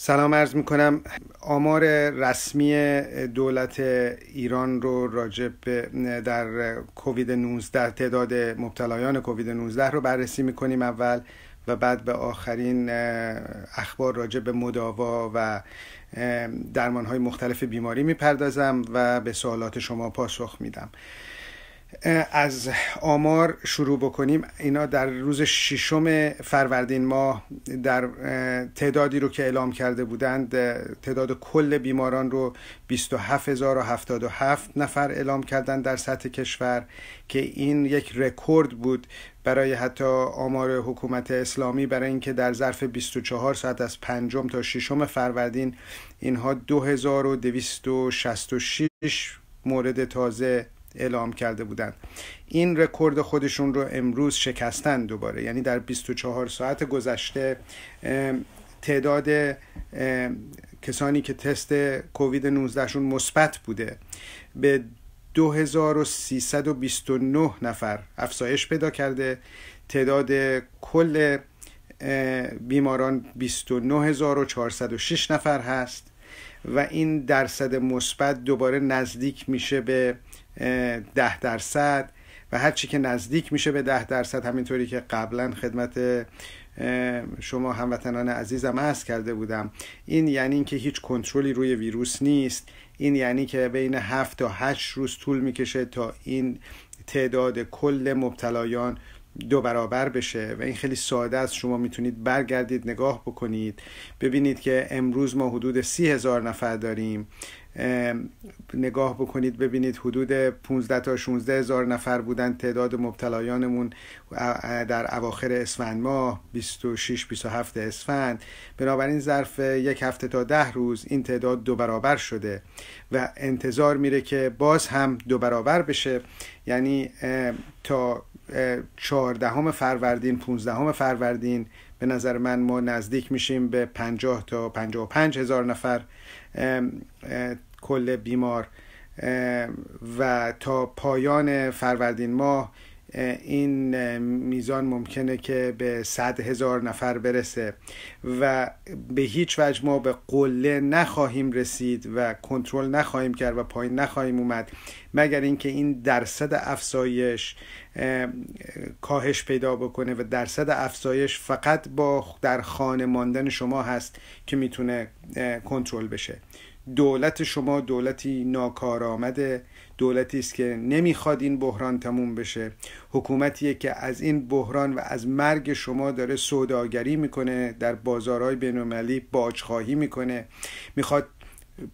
سلام عرض می کنم آمار رسمی دولت ایران رو راجب در کووید 19 تعداد مبتلایان کووید 19 رو بررسی می کنیم اول و بعد به آخرین اخبار راجع به مداوا و درمان های مختلف بیماری میپردازم و به سوالات شما پاسخ میدم از آمار شروع بکنیم اینا در روز ششم فروردین ماه در تعدادی رو که اعلام کرده بودند تعداد کل بیماران رو 27077 نفر اعلام کردند در سطح کشور که این یک رکورد بود برای حتی آمار حکومت اسلامی برای اینکه در ظرف 24 ساعت از پنجم تا ششم فروردین اینها 2266 مورد تازه اعلام کرده بودند این رکورد خودشون رو امروز شکستن دوباره یعنی در 24 ساعت گذشته تعداد کسانی که تست کووید 19 شون مثبت بوده به 2329 نفر افزایش پیدا کرده تعداد کل بیماران 29406 نفر هست و این درصد مثبت دوباره نزدیک میشه به ده درصد و هرچی که نزدیک میشه به ده درصد همینطوری که قبلا خدمت شما هموطنان عزیزم عرض کرده بودم این یعنی اینکه هیچ کنترلی روی ویروس نیست این یعنی که بین 7 تا 8 روز طول میکشه تا این تعداد کل مبتلایان دو برابر بشه و این خیلی ساده است شما میتونید برگردید نگاه بکنید ببینید که امروز ما حدود سی هزار نفر داریم نگاه بکنید ببینید حدود 15 تا 16 هزار نفر بودن تعداد مبتلایانمون در اواخر اسفند ماه 26 27 اسفند بنابراین ظرف یک هفته تا ده روز این تعداد دو برابر شده و انتظار میره که باز هم دو برابر بشه یعنی تا چهاردهم فروردین پونزدهم فروردین به نظر من ما نزدیک میشیم به 50 تا 55 هزار نفر کل بیمار و تا پایان فروردین ماه این میزان ممکنه که به صد هزار نفر برسه و به هیچ وجه ما به قله نخواهیم رسید و کنترل نخواهیم کرد و پایین نخواهیم اومد مگر اینکه این درصد افزایش کاهش پیدا بکنه و درصد افزایش فقط با در خانه ماندن شما هست که میتونه کنترل بشه دولت شما دولتی ناکارآمده دولتی است که نمیخواد این بحران تموم بشه حکومتیه که از این بحران و از مرگ شما داره سوداگری میکنه در بازارهای بینالمللی باجخواهی میکنه میخواد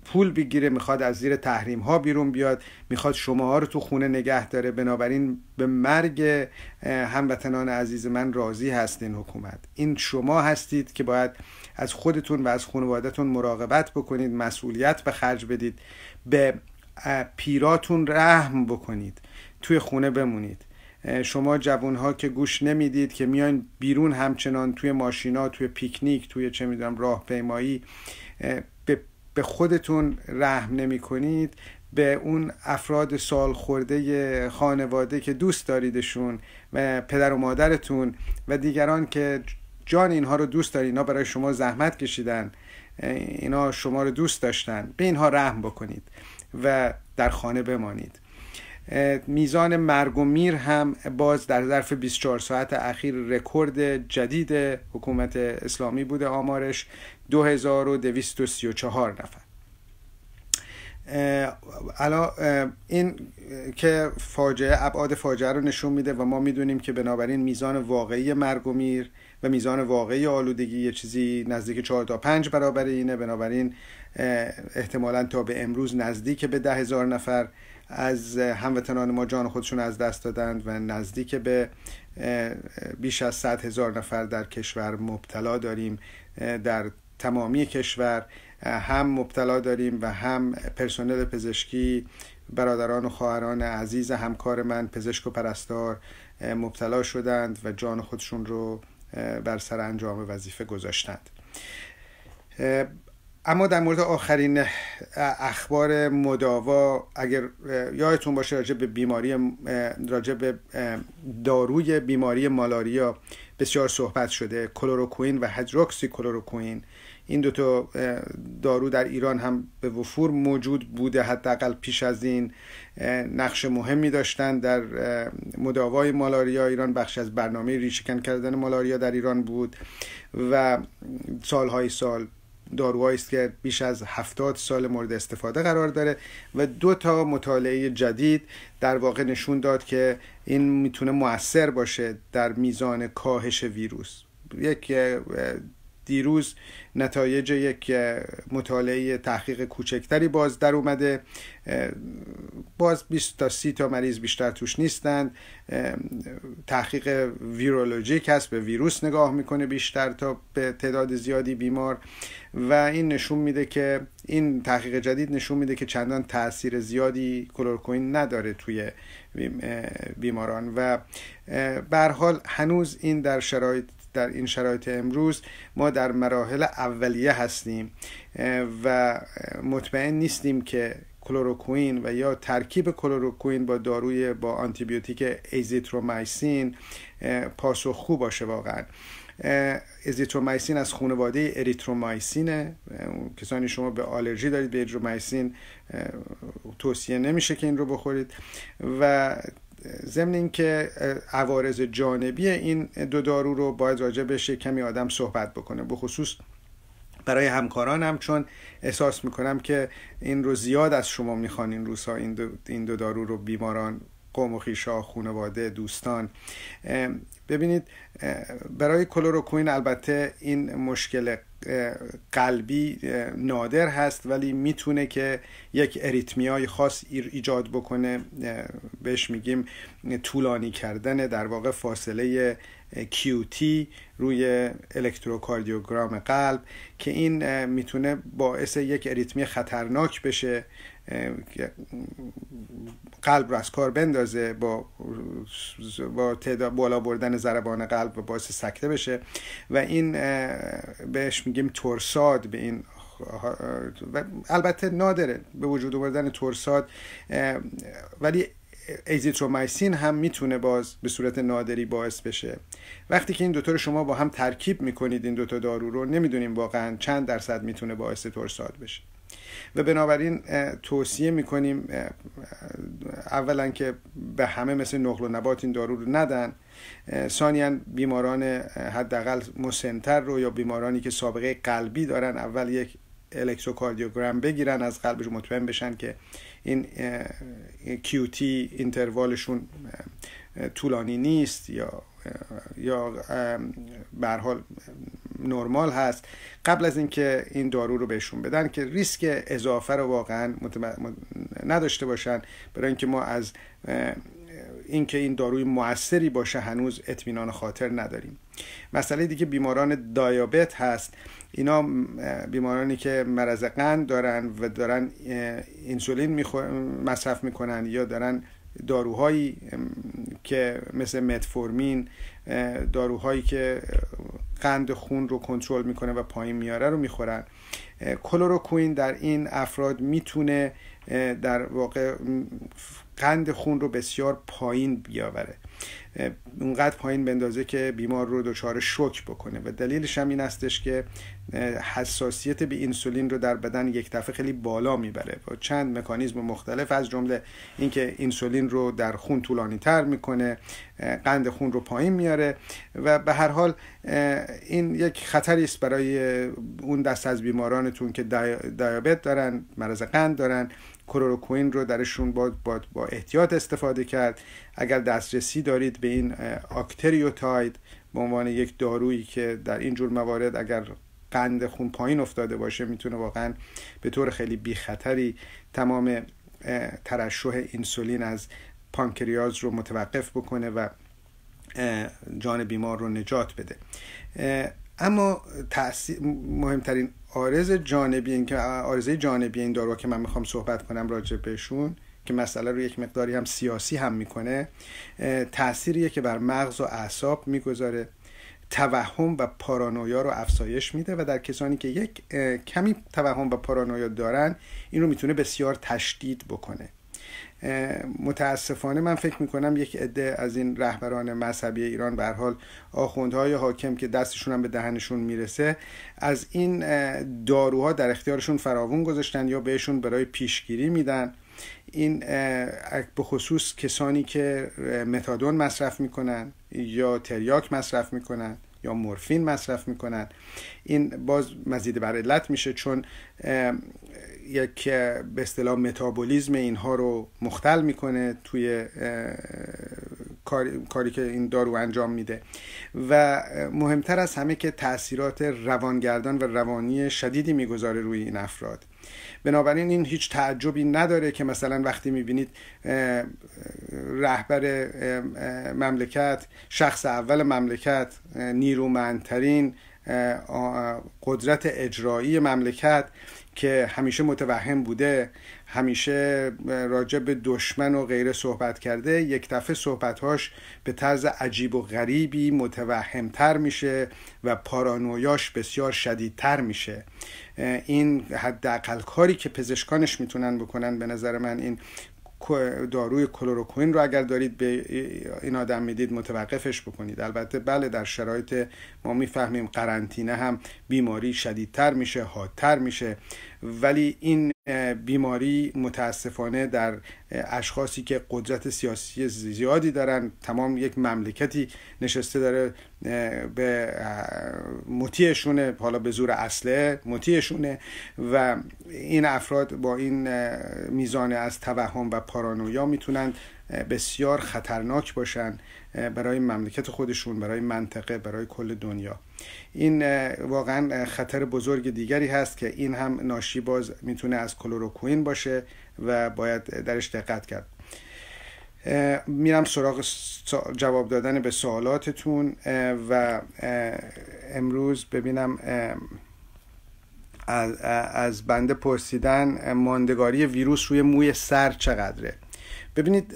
پول بگیره میخواد از زیر تحریم ها بیرون بیاد میخواد شماها رو تو خونه نگه داره بنابراین به مرگ هموطنان عزیز من راضی هست این حکومت این شما هستید که باید از خودتون و از خانوادتون مراقبت بکنید مسئولیت به خرج بدید به پیراتون رحم بکنید توی خونه بمونید شما جوانها که گوش نمیدید که میان بیرون همچنان توی ماشینا توی پیکنیک توی چه میدونم راهپیمایی به خودتون رحم نمی کنید به اون افراد سال خورده خانواده که دوست داریدشون و پدر و مادرتون و دیگران که جان اینها رو دوست دارید اینا برای شما زحمت کشیدن اینا شما رو دوست داشتن به اینها رحم بکنید و در خانه بمانید میزان مرگ و میر هم باز در ظرف 24 ساعت اخیر رکورد جدید حکومت اسلامی بوده آمارش 2234 نفر الا این که فاجعه ابعاد فاجعه رو نشون میده و ما میدونیم که بنابراین میزان واقعی مرگ و میر و میزان واقعی آلودگی یه چیزی نزدیک 4 تا 5 برابر اینه بنابراین احتمالا تا به امروز نزدیک به ده هزار نفر از هموطنان ما جان خودشون از دست دادند و نزدیک به بیش از صد هزار نفر در کشور مبتلا داریم در تمامی کشور هم مبتلا داریم و هم پرسنل پزشکی برادران و خواهران عزیز همکار من پزشک و پرستار مبتلا شدند و جان خودشون رو بر سر انجام وظیفه گذاشتند اما در مورد آخرین اخبار مداوا اگر یادتون باشه راجع به بیماری راجع به داروی بیماری مالاریا بسیار صحبت شده کلوروکوین و هدروکسی کلوروکوین این دوتا دارو در ایران هم به وفور موجود بوده حداقل پیش از این نقش مهمی داشتند در مداوای مالاریا ایران بخش از برنامه ریشکن کردن مالاریا در ایران بود و سالهای سال داروهایی است که بیش از 70 سال مورد استفاده قرار داره و دو تا مطالعه جدید در واقع نشون داد که این میتونه موثر باشه در میزان کاهش ویروس یک دیروز نتایج یک مطالعه تحقیق کوچکتری باز در اومده باز 20 تا 30 تا مریض بیشتر توش نیستند تحقیق ویرولوژیک هست به ویروس نگاه میکنه بیشتر تا به تعداد زیادی بیمار و این نشون میده که این تحقیق جدید نشون میده که چندان تاثیر زیادی کلورکوین نداره توی بیماران و به حال هنوز این در شرایط در این شرایط امروز ما در مراحل اولیه هستیم و مطمئن نیستیم که کلوروکوین و یا ترکیب کلوروکوین با داروی با آنتیبیوتیک ایزیترومایسین پاسخ خوب باشه واقعا ازیترومایسین از خانواده اریترومایسینه کسانی شما به آلرژی دارید به اریترومایسین توصیه نمیشه که این رو بخورید و ضمن که عوارض جانبی این دو دارو رو باید راجع بشه کمی آدم صحبت بکنه بخصوص برای همکارانم چون احساس میکنم که این رو زیاد از شما میخوان این روزها این دو, این دو دارو رو بیماران قوم و خیشا خانواده دوستان ببینید برای کلوروکوین البته این مشکل قلبی نادر هست ولی میتونه که یک های خاص ایجاد بکنه بهش میگیم طولانی کردن در واقع فاصله کیوتی روی الکتروکاردیوگرام قلب که این میتونه باعث یک اریتمی خطرناک بشه قلب رو از کار بندازه با با تعداد بالا بردن ضربان قلب و باعث سکته بشه و این بهش میگیم ترساد به این و البته نادره به وجود آوردن ترساد ولی ایزیترومایسین هم میتونه باز به صورت نادری باعث بشه وقتی که این دوتا رو شما با هم ترکیب میکنید این دوتا دارو رو نمیدونیم واقعا چند درصد میتونه باعث ترساد بشه و بنابراین توصیه میکنیم اولا که به همه مثل نقل و نبات این دارو رو ندن ثانیا بیماران حداقل مسنتر رو یا بیمارانی که سابقه قلبی دارن اول یک الکتروکاردیوگرام بگیرن از قلبش مطمئن بشن که این کیوتی اینتروالشون طولانی نیست یا یا به حال نرمال هست قبل از اینکه این دارو رو بهشون بدن که ریسک اضافه رو واقعا نداشته باشن برای اینکه ما از اینکه این داروی موثری باشه هنوز اطمینان خاطر نداریم مسئله دیگه بیماران دیابت هست اینا بیمارانی که مرض قند دارن و دارن انسولین مصرف میکنن یا دارن داروهایی که مثل متفورمین داروهایی که قند خون رو کنترل میکنه و پایین میاره رو میخورن کلوروکوین در این افراد میتونه در واقع قند خون رو بسیار پایین بیاوره اونقدر پایین بندازه که بیمار رو دچار شوک بکنه و دلیلش هم این هستش که حساسیت به انسولین رو در بدن یک دفعه خیلی بالا میبره با چند مکانیزم مختلف از جمله اینکه انسولین رو در خون طولانی تر میکنه قند خون رو پایین میاره و به هر حال این یک خطری است برای اون دست از بیمارانتون که دیابت دارن مرض قند دارن کلوروکوین رو درشون با, با, با احتیاط استفاده کرد اگر دسترسی دارید به این آکتریوتاید به عنوان یک دارویی که در این جور موارد اگر قند خون پایین افتاده باشه میتونه واقعا به طور خیلی بیخطری تمام ترشح اینسولین از پانکریاز رو متوقف بکنه و جان بیمار رو نجات بده اما مهمترین آرز جانبی این که آرزه جانبی این دارو که من میخوام صحبت کنم راجع بهشون که مسئله رو یک مقداری هم سیاسی هم میکنه تأثیریه که بر مغز و اعصاب میگذاره توهم و پارانویا رو افزایش میده و در کسانی که یک کمی توهم و پارانویا دارن این رو میتونه بسیار تشدید بکنه متاسفانه من فکر میکنم یک عده از این رهبران مذهبی ایران به حال آخوندهای حاکم که دستشون هم به دهنشون میرسه از این داروها در اختیارشون فراوون گذاشتن یا بهشون برای پیشگیری میدن این به خصوص کسانی که متادون مصرف میکنن یا تریاک مصرف میکنن یا مورفین مصرف میکنن این باز مزید بر علت میشه چون یک به اصطلاح متابولیزم اینها رو مختل میکنه توی کاری که این دارو انجام میده و مهمتر از همه که تاثیرات روانگردان و روانی شدیدی میگذاره روی این افراد بنابراین این هیچ تعجبی نداره که مثلا وقتی میبینید رهبر مملکت شخص اول مملکت نیرومندترین قدرت اجرایی مملکت که همیشه متوهم بوده همیشه راجع به دشمن و غیره صحبت کرده یک دفعه صحبتهاش به طرز عجیب و غریبی متوهمتر میشه و پارانویاش بسیار شدیدتر میشه این حداقل کاری که پزشکانش میتونن بکنن به نظر من این داروی کلوروکوین رو اگر دارید به این آدم میدید متوقفش بکنید البته بله در شرایط ما میفهمیم قرنطینه هم بیماری شدیدتر میشه حادتر میشه ولی این بیماری متاسفانه در اشخاصی که قدرت سیاسی زیادی دارن تمام یک مملکتی نشسته داره به مطیعشونه حالا به زور اصله مطیعشونه و این افراد با این میزان از توهم و پارانویا میتونند بسیار خطرناک باشن برای مملکت خودشون برای منطقه برای کل دنیا این واقعا خطر بزرگ دیگری هست که این هم ناشی باز میتونه از کلوروکوین باشه و باید درش دقت کرد میرم سراغ جواب دادن به سوالاتتون و امروز ببینم از بنده پرسیدن ماندگاری ویروس روی موی سر چقدره ببینید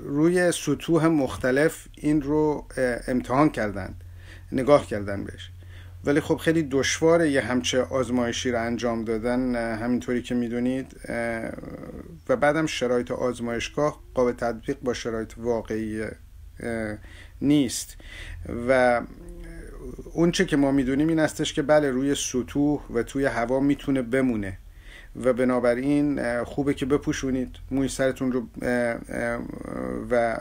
روی سطوح مختلف این رو امتحان کردند نگاه کردن بهش ولی خب خیلی دشواره یه همچه آزمایشی رو انجام دادن همینطوری که میدونید و بعدم شرایط آزمایشگاه قابل تطبیق با شرایط واقعی نیست و اونچه که ما میدونیم این هستش که بله روی سطوح و توی هوا میتونه بمونه و بنابراین خوبه که بپوشونید موی سرتون رو و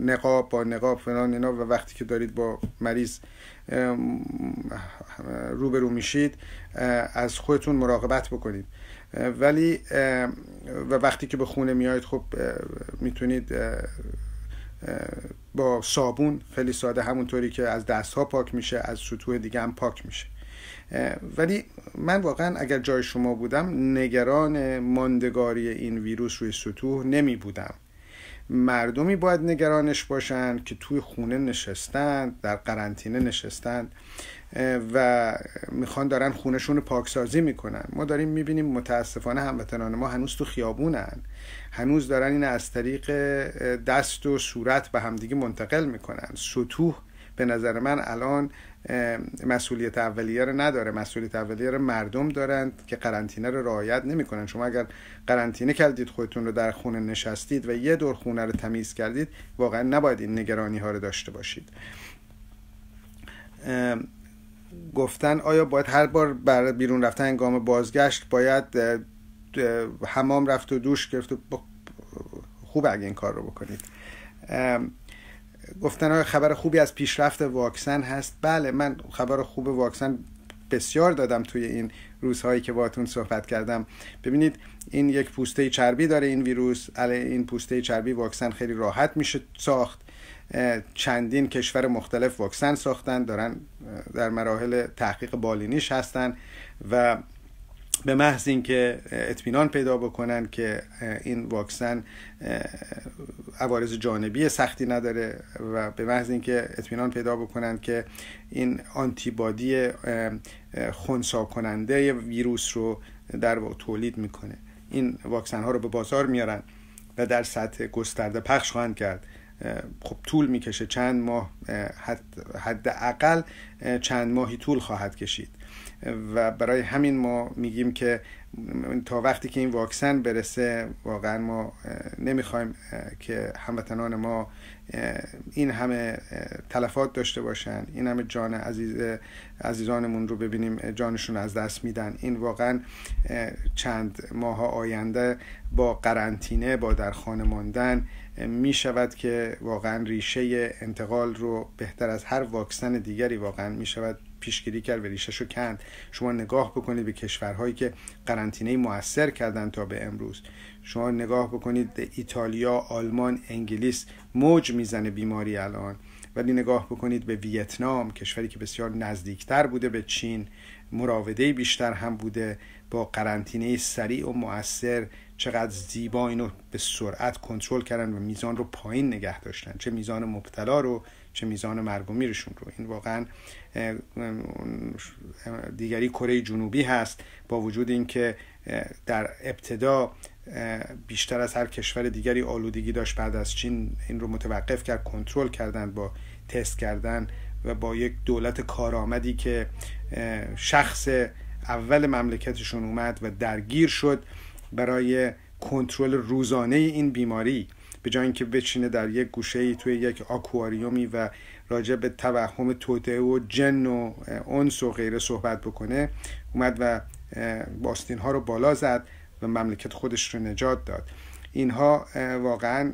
نقاب با نقاب فلان اینا و وقتی که دارید با مریض روبرو میشید از خودتون مراقبت بکنید ولی و وقتی که به خونه میایید خب میتونید با صابون خیلی ساده همونطوری که از دست ها پاک میشه از سطوح دیگه هم پاک میشه ولی من واقعا اگر جای شما بودم نگران ماندگاری این ویروس روی سطوح نمی بودم مردمی باید نگرانش باشند که توی خونه نشستند در قرنطینه نشستند و میخوان دارن خونهشون رو پاکسازی میکنن ما داریم میبینیم متاسفانه هموطنان ما هنوز تو خیابونن هنوز دارن این از طریق دست و صورت به همدیگه منتقل میکنن سطوح به نظر من الان مسئولیت اولیه رو نداره مسئولیت اولیه رو مردم دارند که قرنطینه رو رعایت نمیکنن شما اگر قرنطینه کردید خودتون رو در خونه نشستید و یه دور خونه رو تمیز کردید واقعا نباید این نگرانی ها رو داشته باشید گفتن آیا باید هر بار بر بیرون رفتن انگام بازگشت باید حمام رفت و دوش گرفت و خوب اگه این کار رو بکنید گفتن خبر خوبی از پیشرفت واکسن هست بله من خبر خوب واکسن بسیار دادم توی این روزهایی که باتون صحبت کردم ببینید این یک پوسته چربی داره این ویروس علیه این پوسته چربی واکسن خیلی راحت میشه ساخت چندین کشور مختلف واکسن ساختن دارن در مراحل تحقیق بالینیش هستن و به محض اینکه اطمینان پیدا بکنن که این واکسن عوارض جانبی سختی نداره و به محض اینکه اطمینان پیدا بکنن که این آنتیبادی خونسا کننده ویروس رو در تولید میکنه این واکسن ها رو به بازار میارن و در سطح گسترده پخش خواهند کرد خب طول میکشه چند ماه حداقل چند ماهی طول خواهد کشید و برای همین ما میگیم که تا وقتی که این واکسن برسه واقعا ما نمیخوایم که هموطنان ما این همه تلفات داشته باشن این همه جان عزیز عزیزانمون رو ببینیم جانشون از دست میدن این واقعا چند ماه آینده با قرنطینه با در خانه ماندن می شود که واقعا ریشه انتقال رو بهتر از هر واکسن دیگری واقعا می شود پیشگیری کرد و ریشهش رو کند شما نگاه بکنید به کشورهایی که قرنطینه موثر کردن تا به امروز شما نگاه بکنید به ایتالیا آلمان انگلیس موج میزنه بیماری الان ولی نگاه بکنید به ویتنام کشوری که بسیار نزدیکتر بوده به چین مراوده بیشتر هم بوده با قرنطینه سریع و موثر چقدر زیبا اینو به سرعت کنترل کردن و میزان رو پایین نگه داشتن چه میزان مبتلا رو چه میزان مرگ و میرشون رو این واقعا دیگری کره جنوبی هست با وجود اینکه در ابتدا بیشتر از هر کشور دیگری آلودگی داشت بعد از چین این رو متوقف کرد کنترل کردن با تست کردن و با یک دولت کارآمدی که شخص اول مملکتشون اومد و درگیر شد برای کنترل روزانه این بیماری به جای اینکه بچینه در یک گوشه ای توی یک آکواریومی و راجع به توهم توته و جن و انس و غیره صحبت بکنه اومد و باستین ها رو بالا زد و مملکت خودش رو نجات داد اینها واقعا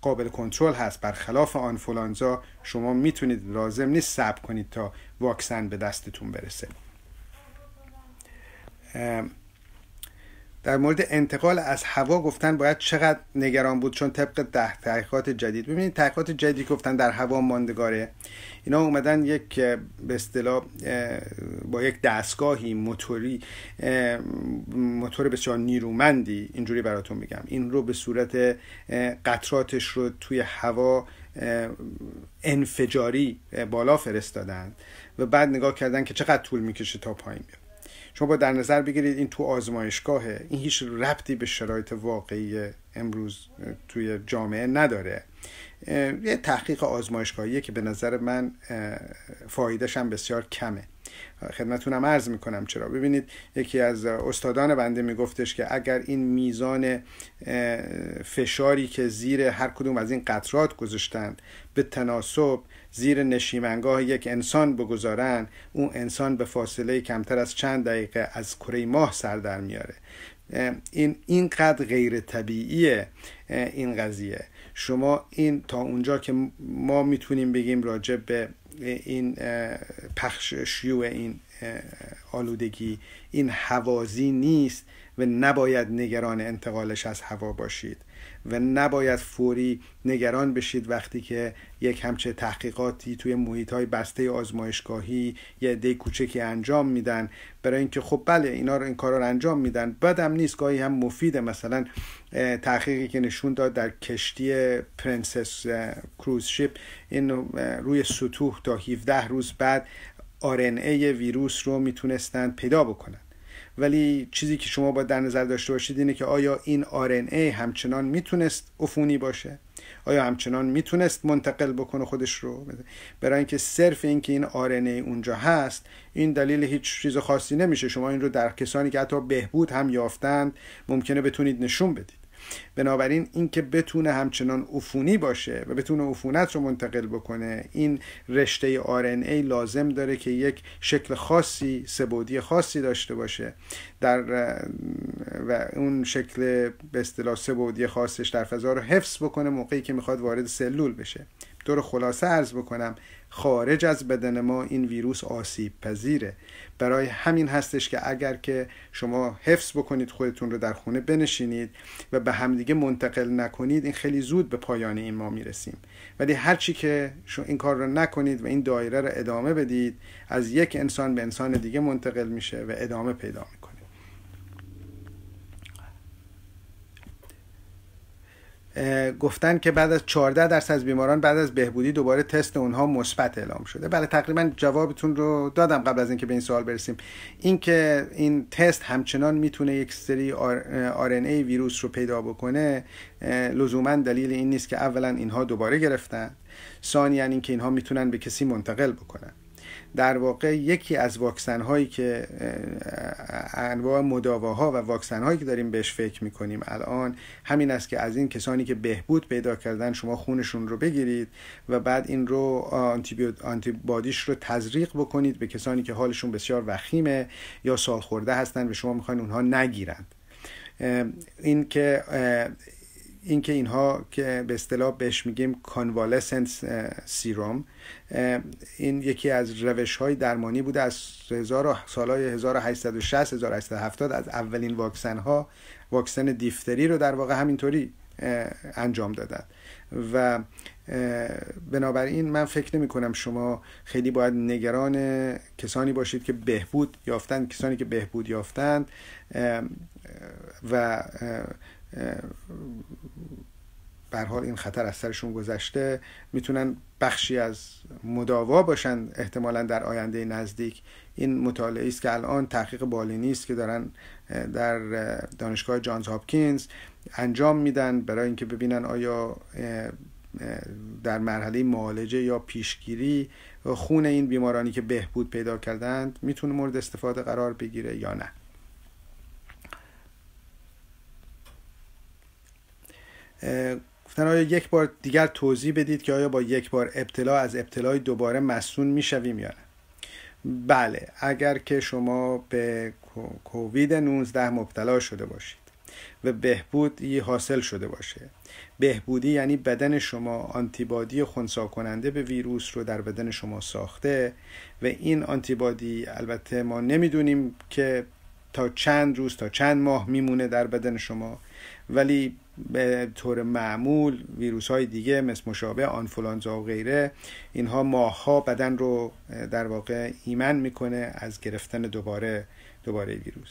قابل کنترل هست برخلاف آن فلانزا شما میتونید لازم نیست صبر کنید تا واکسن به دستتون برسه در مورد انتقال از هوا گفتن باید چقدر نگران بود چون طبق ده تحقیقات جدید ببینید تحقیقات جدید گفتن در هوا ماندگاره اینا اومدن یک به اصطلاح با یک دستگاهی موتوری موتور بسیار نیرومندی اینجوری براتون میگم این رو به صورت قطراتش رو توی هوا انفجاری بالا فرستادن و بعد نگاه کردن که چقدر طول میکشه تا پایین بیاد شما با در نظر بگیرید این تو آزمایشگاهه این هیچ ربطی به شرایط واقعی امروز توی جامعه نداره یه تحقیق آزمایشگاهیه که به نظر من فایدهش هم بسیار کمه خدمتونم عرض میکنم چرا ببینید یکی از استادان بنده میگفتش که اگر این میزان فشاری که زیر هر کدوم از این قطرات گذاشتند به تناسب زیر نشیمنگاه یک انسان بگذارن اون انسان به فاصله کمتر از چند دقیقه از کره ماه سر در میاره این اینقدر غیر طبیعیه این قضیه شما این تا اونجا که ما میتونیم بگیم راجع به این پخش شیوع این آلودگی این حوازی نیست و نباید نگران انتقالش از هوا باشید و نباید فوری نگران بشید وقتی که یک همچه تحقیقاتی توی محیط های بسته آزمایشگاهی یه عده کوچکی انجام میدن برای اینکه خب بله اینا رو این کارا رو انجام میدن بدم نیست گاهی هم مفیده مثلا تحقیقی که نشون داد در کشتی پرنسس کروز شیپ این روی سطوح تا 17 روز بعد آرن ویروس رو میتونستن پیدا بکنن ولی چیزی که شما باید در نظر داشته باشید اینه که آیا این ای همچنان میتونست عفونی باشه آیا همچنان میتونست منتقل بکنه خودش رو برای اینکه صرف اینکه این ای اونجا هست این دلیل هیچ چیز خاصی نمیشه شما این رو در کسانی که حتی بهبود هم یافتند ممکنه بتونید نشون بدید بنابراین اینکه بتونه همچنان عفونی باشه و بتونه عفونت رو منتقل بکنه این رشته ای لازم داره که یک شکل خاصی سبودی خاصی داشته باشه در و اون شکل به اصطلاح سبودی خاصش در فضا رو حفظ بکنه موقعی که میخواد وارد سلول بشه دور خلاصه عرض بکنم خارج از بدن ما این ویروس آسیب پذیره برای همین هستش که اگر که شما حفظ بکنید خودتون رو در خونه بنشینید و به هم همدیگه منتقل نکنید این خیلی زود به پایان این ما میرسیم ولی هرچی که این کار رو نکنید و این دایره رو ادامه بدید از یک انسان به انسان دیگه منتقل میشه و ادامه پیدا میکنید گفتن که بعد از 14 درصد از بیماران بعد از بهبودی دوباره تست اونها مثبت اعلام شده بله تقریبا جوابتون رو دادم قبل از اینکه به این سوال برسیم اینکه این تست همچنان میتونه یک سری آر ای ویروس رو پیدا بکنه لزوما دلیل این نیست که اولا اینها دوباره گرفتن ثانیا اینکه اینها میتونن به کسی منتقل بکنن در واقع یکی از واکسن هایی که انواع مداواها و واکسن هایی که داریم بهش فکر می کنیم الان همین است که از این کسانی که بهبود پیدا کردن شما خونشون رو بگیرید و بعد این رو آنتیبادیش رو تزریق بکنید به کسانی که حالشون بسیار وخیمه یا سال خورده هستن و شما میخواین اونها نگیرند این که اینکه اینها که به اصطلاح بهش میگیم کانوالسنس سیروم این یکی از روش های درمانی بوده از هزار سالهای 1860 1870 از اولین واکسن ها واکسن دیفتری رو در واقع همینطوری انجام دادن و بنابراین من فکر نمی کنم شما خیلی باید نگران کسانی باشید که بهبود یافتند کسانی که بهبود یافتند و بر حال این خطر از سرشون گذشته میتونن بخشی از مداوا باشن احتمالا در آینده نزدیک این مطالعه است که الان تحقیق بالینی است که دارن در دانشگاه جانز هاپکینز انجام میدن برای اینکه ببینن آیا در مرحله معالجه یا پیشگیری خون این بیمارانی که بهبود پیدا کردند میتونه مورد استفاده قرار بگیره یا نه گفتن آیا یک بار دیگر توضیح بدید که آیا با یک بار ابتلا از ابتلای دوباره مسنون میشویم یا نه بله اگر که شما به کووید 19 مبتلا شده باشید و بهبودی حاصل شده باشه بهبودی یعنی بدن شما آنتیبادی خونسا کننده به ویروس رو در بدن شما ساخته و این آنتیبادی البته ما نمیدونیم که تا چند روز تا چند ماه میمونه در بدن شما ولی به طور معمول ویروس های دیگه مثل مشابه آنفولانزا و غیره اینها ماهها بدن رو در واقع ایمن میکنه از گرفتن دوباره دوباره ویروس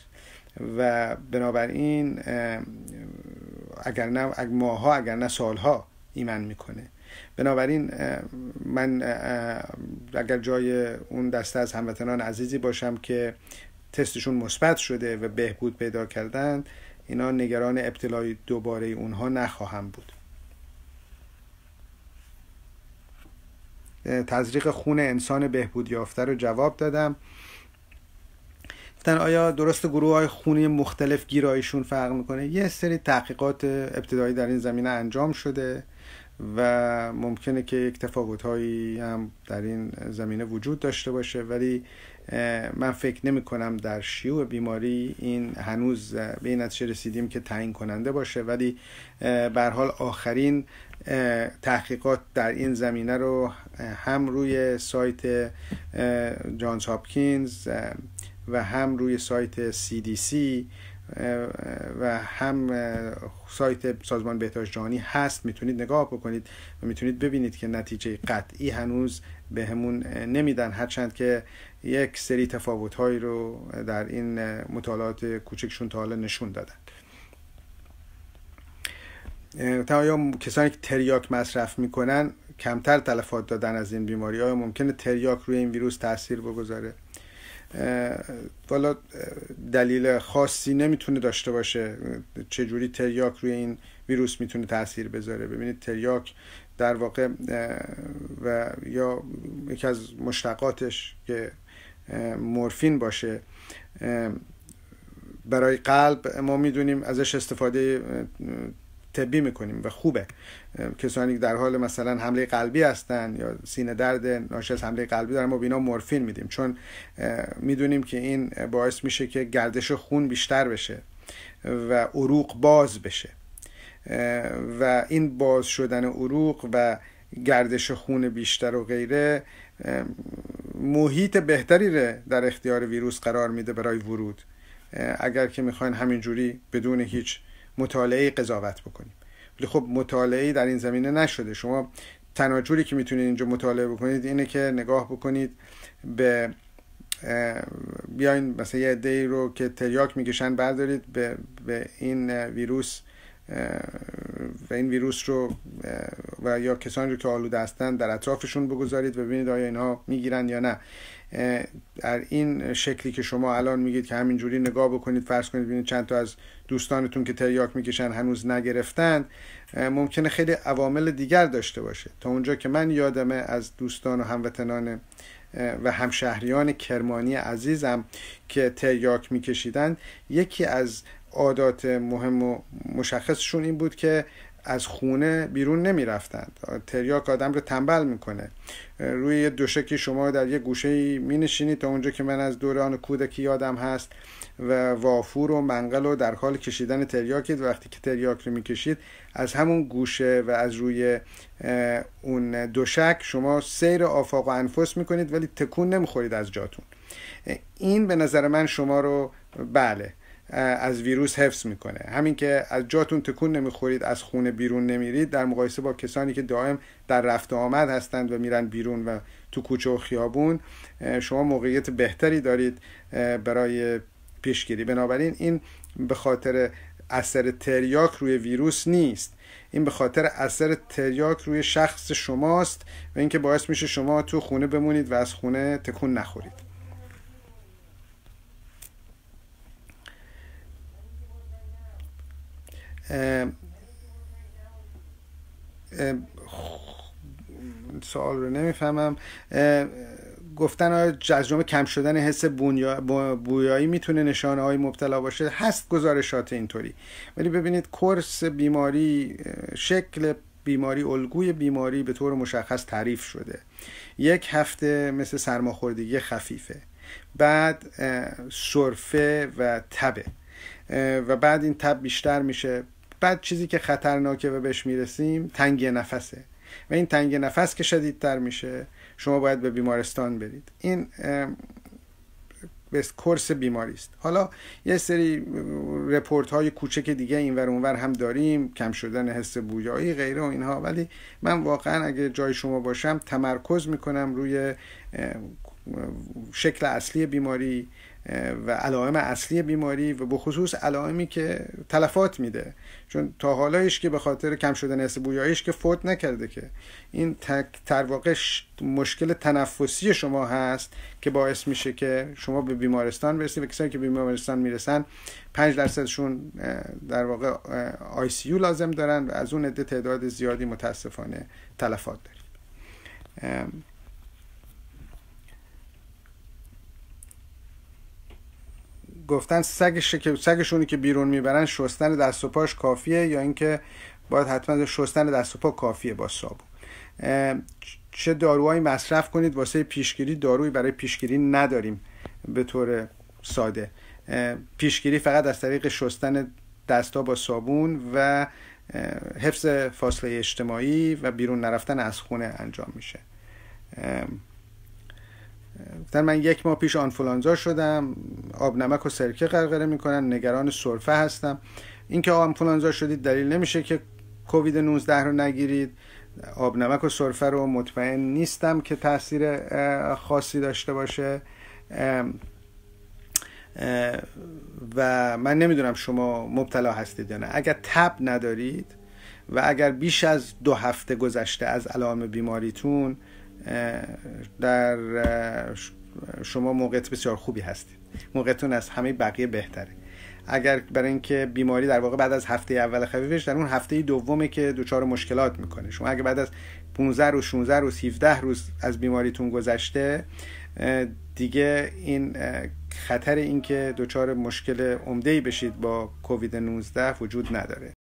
و بنابراین اگر نه ماها اگر نه سالها ایمن میکنه بنابراین من اگر جای اون دسته از هموطنان عزیزی باشم که تستشون مثبت شده و بهبود پیدا کردن اینا نگران ابتلای دوباره اونها نخواهم بود تزریق خون انسان بهبود یافته رو جواب دادم گفتن آیا درست گروه های خونی مختلف گیرایشون فرق میکنه یه سری تحقیقات ابتدایی در این زمینه انجام شده و ممکنه که یک هایی هم در این زمینه وجود داشته باشه ولی من فکر نمی کنم در شیوع بیماری این هنوز به این نتیجه رسیدیم که تعیین کننده باشه ولی به حال آخرین تحقیقات در این زمینه رو هم روی سایت جانز هاپکینز و هم روی سایت CDC و هم سایت سازمان بهداشت جهانی هست میتونید نگاه بکنید و میتونید ببینید که نتیجه قطعی هنوز به همون نمیدن هرچند که یک سری تفاوت هایی رو در این مطالعات کوچکشون تا حالا نشون دادن یا کسانی که تریاک مصرف میکنن کمتر تلفات دادن از این بیماری های ممکنه تریاک روی این ویروس تاثیر بگذاره والا دلیل خاصی نمیتونه داشته باشه چجوری تریاک روی این ویروس میتونه تاثیر بذاره ببینید تریاک در واقع و یا یکی از مشتقاتش که مورفین باشه برای قلب ما میدونیم ازش استفاده طبی میکنیم و خوبه کسانی که در حال مثلا حمله قلبی هستن یا سینه درد ناشی از حمله قلبی دارن ما بینا مورفین میدیم چون میدونیم که این باعث میشه که گردش خون بیشتر بشه و عروق باز بشه و این باز شدن عروق و گردش خون بیشتر و غیره محیط بهتری رو در اختیار ویروس قرار میده برای ورود اگر که میخواین همینجوری بدون هیچ مطالعه قضاوت بکنیم ولی خب مطالعه در این زمینه نشده شما تنها که میتونید اینجا مطالعه بکنید اینه که نگاه بکنید به بیاین مثلا یه عده رو که تریاک میکشن بردارید به, به این ویروس و این ویروس رو و یا کسانی رو که آلوده هستند در اطرافشون بگذارید و ببینید آیا اینها میگیرند یا نه در این شکلی که شما الان میگید که همینجوری نگاه بکنید فرض کنید ببینید چند تا از دوستانتون که تریاک میکشن هنوز نگرفتند ممکنه خیلی عوامل دیگر داشته باشه تا اونجا که من یادمه از دوستان و هموطنان و همشهریان کرمانی عزیزم که تریاک میکشیدن یکی از عادات مهم و مشخصشون این بود که از خونه بیرون رفتند تریاک آدم رو تنبل میکنه روی یه دوشکی شما در یه گوشه می نشینید تا اونجا که من از دوران کودکی یادم هست و وافور و منقل و در حال کشیدن تریاکید وقتی که تریاک رو میکشید از همون گوشه و از روی اون دوشک شما سیر آفاق و انفس میکنید ولی تکون نمیخورید از جاتون این به نظر من شما رو بله از ویروس حفظ میکنه همین که از جاتون تکون نمیخورید از خونه بیرون نمیرید در مقایسه با کسانی که دائم در رفت آمد هستند و میرن بیرون و تو کوچه و خیابون شما موقعیت بهتری دارید برای پیشگیری بنابراین این به خاطر اثر تریاک روی ویروس نیست این به خاطر اثر تریاک روی شخص شماست و اینکه باعث میشه شما تو خونه بمونید و از خونه تکون نخورید سوال رو نمیفهمم گفتن آیا جمله کم شدن حس بویایی میتونه نشانه های مبتلا باشه هست گزارشات اینطوری ولی ببینید کرس بیماری شکل بیماری الگوی بیماری به طور مشخص تعریف شده یک هفته مثل سرماخوردگی خفیفه بعد سرفه و تبه و بعد این تب بیشتر میشه بعد چیزی که خطرناکه و بهش میرسیم تنگ نفسه و این تنگ نفس که شدیدتر میشه شما باید به بیمارستان برید این به کرس بیماری است حالا یه سری رپورت های کوچک دیگه اینور اونور هم داریم کم شدن حس بویایی غیره و اینها ولی من واقعا اگه جای شما باشم تمرکز میکنم روی شکل اصلی بیماری و علائم اصلی بیماری و بخصوص علائمی که تلفات میده چون تا حالا که به خاطر کم شدن حس بویاییش که فوت نکرده که این تر واقع مشکل تنفسی شما هست که باعث میشه که شما به بیمارستان برسید و کسایی که به بیمارستان میرسن 5 درصدشون در واقع آی سی یو لازم دارن و از اون عده تعداد زیادی متاسفانه تلفات دارید گفتن که سگشونی که بیرون میبرن شستن دست و پاش کافیه یا اینکه باید حتما شستن دست و پا کافیه با صابون چه داروهایی مصرف کنید واسه پیشگیری داروی برای پیشگیری نداریم به طور ساده پیشگیری فقط از طریق شستن دستا با صابون و حفظ فاصله اجتماعی و بیرون نرفتن از خونه انجام میشه گفتن من یک ماه پیش آنفولانزا شدم آب نمک و سرکه قرقره میکنن نگران سرفه هستم اینکه آنفولانزا شدید دلیل نمیشه که کووید 19 رو نگیرید آب نمک و سرفه رو مطمئن نیستم که تاثیر خاصی داشته باشه و من نمیدونم شما مبتلا هستید یا نه اگر تب ندارید و اگر بیش از دو هفته گذشته از علائم بیماریتون در شما موقعیت بسیار خوبی هستید موقعتون از همه بقیه بهتره اگر برای اینکه بیماری در واقع بعد از هفته اول خفیفش در اون هفته دومه که دوچار مشکلات میکنه شما اگر بعد از 15 و 16 و 17 روز از بیماریتون گذشته دیگه این خطر اینکه دچار مشکل عمده بشید با کووید 19 وجود نداره